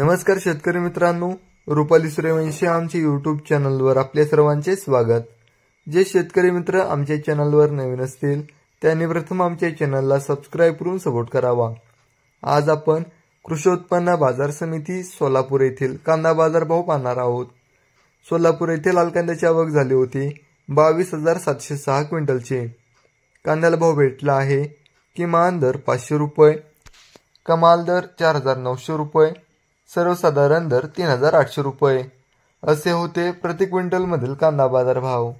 नमस्कार शेतकरी मित्रांनो रुपाली सूर्यवंशी आमच्या यूट्यूब चॅनलवर आपल्या सर्वांचे स्वागत जे शेतकरी मित्र आमच्या चॅनलवर नवीन असतील त्यांनी प्रथम आमच्या चॅनलला सबस्क्राईब करून सपोर्ट करावा आज आपण कृषी उत्पन्न बाजार समिती सोलापूर येथील कांदा बाजार भाव पाहणार आहोत सोलापूर येथे लाल कांद्याची आवक झाली होती बावीस हजार सातशे सहा क्विंटलची कांद्याला भाव भेटला आहे किमान दर पाचशे रुपये कमाल दर चार हजार नऊशे रुपये सर्वसाधारण दर तीन हजार आठशे रुपये असे होते प्रति क्विंटलमधील कांदा बाजार भाव